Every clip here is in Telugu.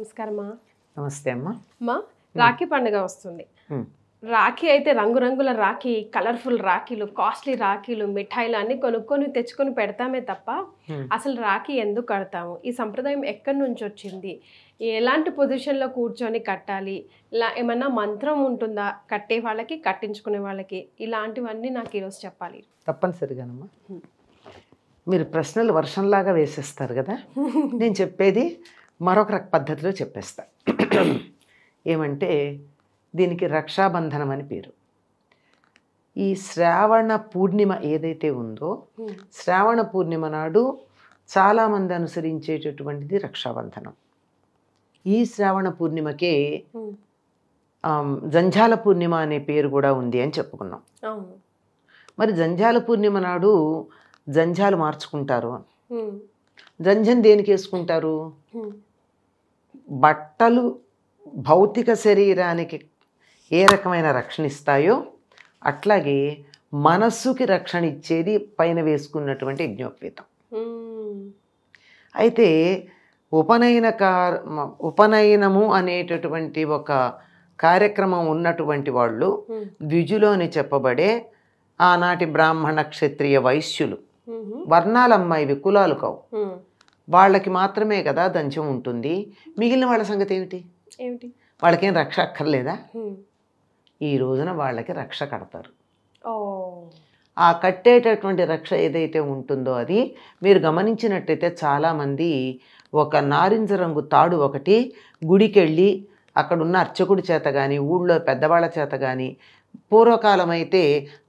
నమస్కారం నమస్తే అమ్మా మా రాఖీ పండుగ వస్తుంది రాఖీ అయితే రంగురంగుల రాఖీ కలర్ఫుల్ రాఖీలు కాస్ట్లీ రాఖీలు మిఠాయిలు అన్ని కొనుక్కొని తెచ్చుకొని పెడతామే తప్ప అసలు రాఖీ ఎందుకు కడతాము ఈ సంప్రదాయం ఎక్కడి నుంచి వచ్చింది ఎలాంటి పొజిషన్లో కూర్చొని కట్టాలి ఇలా ఏమన్నా మంత్రం ఉంటుందా కట్టే వాళ్ళకి కట్టించుకునే వాళ్ళకి ఇలాంటివన్నీ నాకు ఈరోజు చెప్పాలి తప్పనిసరిగానమ్మా మీరు ప్రశ్నలు వర్షంలాగా వేసేస్తారు కదా నేను చెప్పేది మరొక పద్ధతిలో చెప్పేస్తా ఏమంటే దీనికి రక్షాబంధనం అని పేరు ఈ శ్రావణ పూర్ణిమ ఏదైతే ఉందో శ్రావణ పూర్ణిమ నాడు చాలామంది అనుసరించేటటువంటిది రక్షాబంధనం ఈ శ్రావణ పూర్ణిమకే జంజాల పూర్ణిమ అనే పేరు కూడా ఉంది అని చెప్పుకున్నాం మరి జంజాల పూర్ణిమ నాడు జంజాలు మార్చుకుంటారు జంజం దేనికి వేసుకుంటారు బట్టలు భౌతిక శరీరానికి ఏ రకమైన రక్షణ ఇస్తాయో అట్లాగే మనస్సుకి రక్షణ ఇచ్చేది పైన వేసుకున్నటువంటి యజ్ఞోపేతం అయితే ఉపనయన కార్ ఉపనయనము అనేటటువంటి ఒక కార్యక్రమం ఉన్నటువంటి వాళ్ళు ద్విజులోని చెప్పబడే ఆనాటి బ్రాహ్మణ క్షత్రియ వైశ్యులు వర్ణాలమ్మాయి కులాలు కావు వాళ్ళకి మాత్రమే కదా దంచం ఉంటుంది మిగిలిన వాళ్ళ సంగతి ఏమిటి ఏమిటి వాళ్ళకేం రక్ష అక్కర్లేదా ఈ రోజున వాళ్ళకి రక్ష కడతారు ఆ కట్టేటటువంటి రక్ష ఏదైతే ఉంటుందో అది మీరు గమనించినట్టయితే చాలామంది ఒక నారింజ రంగు తాడు ఒకటి గుడికెళ్ళి అక్కడున్న అర్చకుడి చేత కానీ ఊళ్ళో పెద్దవాళ్ళ చేత కానీ పూర్వకాలం అయితే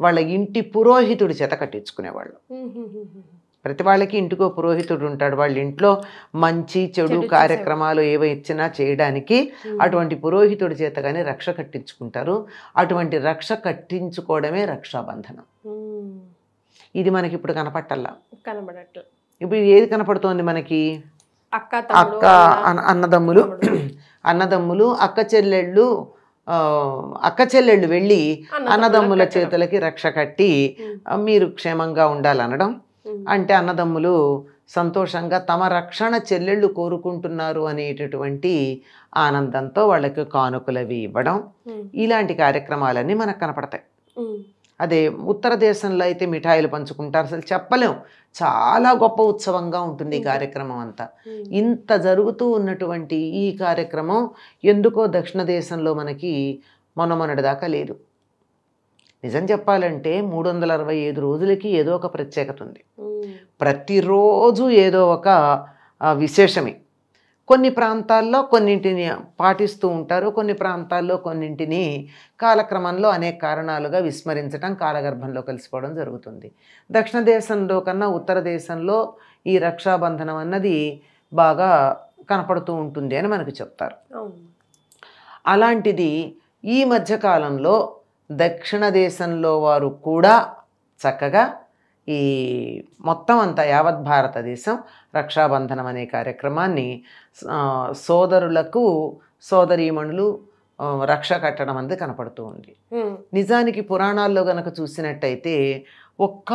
వాళ్ళ ఇంటి పురోహితుడి చేత కట్టించుకునేవాళ్ళు ప్రతి వాళ్ళకి ఇంటికో పురోహితుడు ఉంటాడు వాళ్ళ ఇంట్లో మంచి చెడు కార్యక్రమాలు ఏవో ఇచ్చినా చేయడానికి అటువంటి పురోహితుడి చేత కానీ రక్ష కట్టించుకుంటారు అటువంటి రక్ష కట్టించుకోవడమే రక్షాబంధనం ఇది మనకి ఇప్పుడు కనపట్టల్లా కనపడట్ల ఇప్పుడు ఏది కనపడుతోంది మనకి అక్క అక్క అన్నదమ్ములు అన్నదమ్ములు అక్క చెల్లెళ్ళు అక్క చెల్లెళ్ళు వెళ్ళి అన్నదమ్ముల చేతులకి రక్ష కట్టి మీరు క్షేమంగా ఉండాలనడం అంటే అన్నదమ్ములు సంతోషంగా తమ రక్షణ చెల్లెళ్ళు కోరుకుంటున్నారు అనేటటువంటి ఆనందంతో వాళ్ళకి కానుకలవి ఇవ్వడం ఇలాంటి కార్యక్రమాలన్నీ మనకు కనపడతాయి అదే ఉత్తర దేశంలో అయితే మిఠాయిలు పంచుకుంటారు అసలు చెప్పలేం చాలా గొప్ప ఉత్సవంగా ఉంటుంది ఈ కార్యక్రమం అంతా ఇంత జరుగుతూ ఉన్నటువంటి ఈ కార్యక్రమం ఎందుకో దక్షిణ దేశంలో మనకి మొన్న మొన్నటిదాకా లేదు నిజం చెప్పాలంటే మూడు వందల అరవై ఐదు రోజులకి ఏదో ఒక ప్రత్యేకత ఉంది ప్రతిరోజు ఏదో ఒక విశేషమే కొన్ని ప్రాంతాల్లో కొన్నింటిని పాటిస్తూ ఉంటారు కొన్ని ప్రాంతాల్లో కొన్నింటిని కాలక్రమంలో అనేక కారణాలుగా విస్మరించడం కాలగర్భంలో కలిసిపోవడం జరుగుతుంది దక్షిణ దేశంలో కన్నా ఉత్తర దేశంలో ఈ రక్షాబంధనం అన్నది బాగా కనపడుతూ ఉంటుంది అని మనకు చెప్తారు అలాంటిది ఈ మధ్యకాలంలో దక్షిణ దేశంలో వారు కూడా చక్కగా ఈ మొత్తం అంతా యావత్ భారతదేశం రక్షాబంధనం అనే కార్యక్రమాన్ని సోదరులకు సోదరీమణులు రక్ష కట్టడం అనేది కనపడుతూ ఉంది నిజానికి పురాణాల్లో గనక చూసినట్టయితే ఒక్క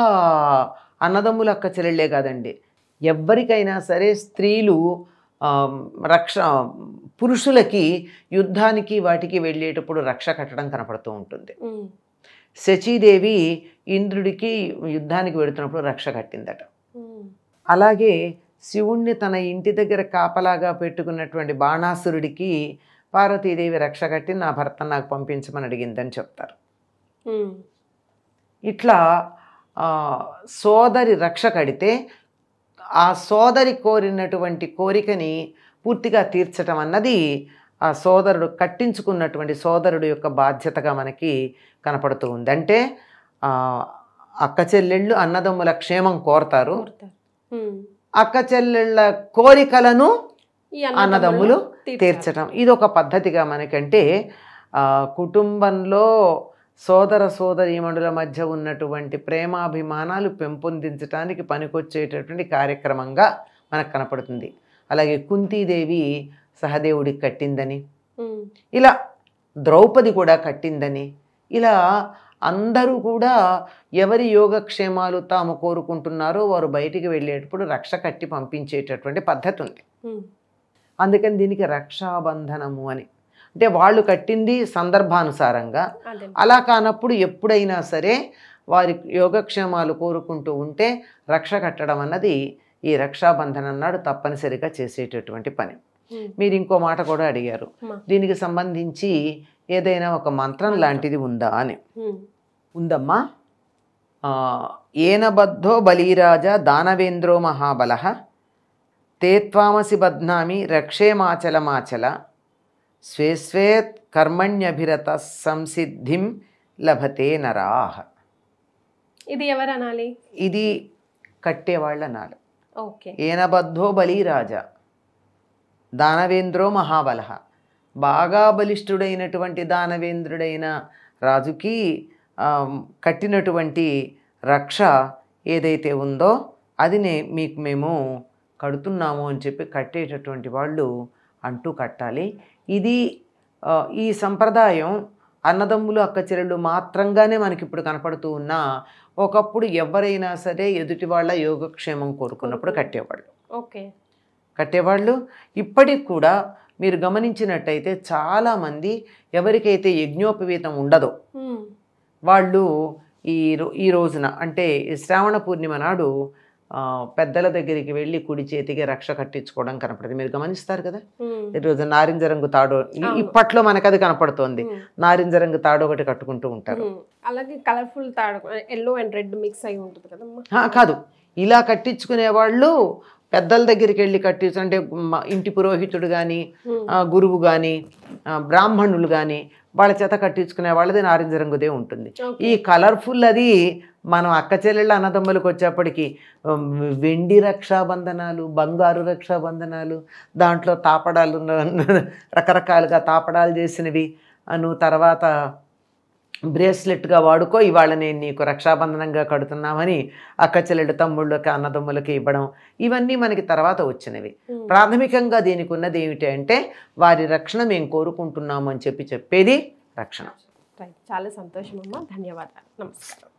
అన్నదమ్ములు అక్క చెల్లెళ్ళే కాదండి ఎవ్వరికైనా సరే స్త్రీలు రక్ష పురుషులకి యుద్ధానికి వాటికి వెళ్ళేటప్పుడు రక్ష కట్టడం కనపడుతూ ఉంటుంది శచీదేవి ఇంద్రుడికి యుద్ధానికి వెళుతున్నప్పుడు రక్ష కట్టిందట అలాగే శివుణ్ణి తన ఇంటి దగ్గర కాపలాగా పెట్టుకున్నటువంటి బాణాసురుడికి పార్వతీదేవి రక్ష కట్టి నా భర్త నాకు పంపించమని అడిగిందని చెప్తారు ఇట్లా సోదరి రక్ష కడితే ఆ సోదరి కోరినటువంటి కోరికని పూర్తిగా తీర్చటం అన్నది ఆ సోదరుడు కట్టించుకున్నటువంటి సోదరుడు యొక్క బాధ్యతగా మనకి కనపడుతూ ఉంది అంటే అక్క చెల్లెళ్ళు అన్నదమ్ముల క్షేమం కోరతారు అక్క చెల్లెళ్ళ కోరికలను అన్నదమ్ములు తీర్చటం ఇది ఒక పద్ధతిగా మనకంటే కుటుంబంలో సోదర మండల మధ్య ఉన్నటువంటి ప్రేమాభిమానాలు పెంపొందించడానికి పనికొచ్చేటటువంటి కార్యక్రమంగా మనకు కనపడుతుంది అలాగే కుంతీదేవి సహదేవుడికి కట్టిందని ఇలా ద్రౌపది కూడా కట్టిందని ఇలా అందరూ కూడా ఎవరి యోగక్షేమాలు తాము కోరుకుంటున్నారో వారు బయటికి వెళ్ళేటప్పుడు రక్ష కట్టి పంపించేటటువంటి పద్ధతి ఉంది అందుకని దీనికి రక్షాబంధనము అని అంటే వాళ్ళు కట్టింది సందర్భానుసారంగా అలా కానప్పుడు ఎప్పుడైనా సరే వారి యోగక్షేమాలు కోరుకుంటూ ఉంటే రక్ష కట్టడం అన్నది ఈ రక్షాబంధన్ అన్నాడు తప్పనిసరిగా చేసేటటువంటి పని మీరు ఇంకో మాట కూడా అడిగారు దీనికి సంబంధించి ఏదైనా ఒక మంత్రం లాంటిది ఉందా అని ఉందమ్మా ఏనబద్ధో బలీరాజ దానవేంద్రో మహాబల తేత్వామసి బద్నామి రక్షేమాచలమాచల స్వే స్వే కర్మణ్యభిరత సంసిద్ధిం లభతే నరాహ ఇది ఎవరు అనాలి ఇది కట్టేవాళ్ళు అనాలి ఓకే ఏనబద్ధో రాజా దానవేంద్రో మహాబల బాగా బలిష్ఠుడైనటువంటి దానవేంద్రుడైన రాజుకి కట్టినటువంటి రక్ష ఏదైతే ఉందో అదినే మీకు మేము కడుతున్నాము అని చెప్పి కట్టేటటువంటి వాళ్ళు అంటూ కట్టాలి ఇది ఈ సంప్రదాయం అన్నదమ్ములు అక్కచెల్లెళ్ళు మాత్రంగానే మనకి ఇప్పుడు కనపడుతూ ఉన్నా ఒకప్పుడు ఎవరైనా సరే ఎదుటి వాళ్ళ యోగక్షేమం కోరుకున్నప్పుడు కట్టేవాళ్ళు ఓకే కట్టేవాళ్ళు ఇప్పటికి కూడా మీరు గమనించినట్టయితే చాలామంది ఎవరికైతే యజ్ఞోపవీతం ఉండదో వాళ్ళు ఈ ఈ రోజున అంటే శ్రావణ పూర్ణిమ నాడు పెద్దల దగ్గరికి వెళ్ళి కుడి చేతికి రక్ష కట్టించుకోవడం కనపడదు మీరు గమనిస్తారు కదా ఈరోజు నారింజ రంగు తాడు ఇప్పట్లో మనకు అది కనపడుతోంది నారింజ రంగు తాడు ఒకటి కట్టుకుంటూ ఉంటారు అలాగే కలర్ఫుల్ తాడు ఎల్లో అండ్ రెడ్ మిక్స్ అయి ఉంటుంది కదా కాదు ఇలా కట్టించుకునే వాళ్ళు పెద్దల దగ్గరికి వెళ్ళి కట్టించు అంటే ఇంటి పురోహితుడు కానీ గురువు కానీ బ్రాహ్మణులు కానీ వాళ్ళ చేత కట్టించుకునే వాళ్ళది నారింజ రంగుదే ఉంటుంది ఈ కలర్ఫుల్ అది మనం అక్క చెల్లెళ్ళ అన్నదమ్ములకు వచ్చేప్పటికి వెండి రక్షాబంధనాలు బంగారు రక్షాబంధనాలు దాంట్లో తాపడాలు రకరకాలుగా తాపడాలు చేసినవి అను తర్వాత బ్రేస్లెట్గా వాడుకో ఇవాళ నేను నీకు రక్షాబంధనంగా కడుతున్నామని అక్క చెల్లెడు తమ్ముళ్ళకి అన్నదమ్ములకి ఇవ్వడం ఇవన్నీ మనకి తర్వాత వచ్చినవి ప్రాథమికంగా దీనికి ఉన్నది ఏమిటి అంటే వారి రక్షణ మేము కోరుకుంటున్నాము అని చెప్పి చెప్పేది రక్షణ చాలా సంతోషం అమ్మ ధన్యవాదాలు నమస్కారం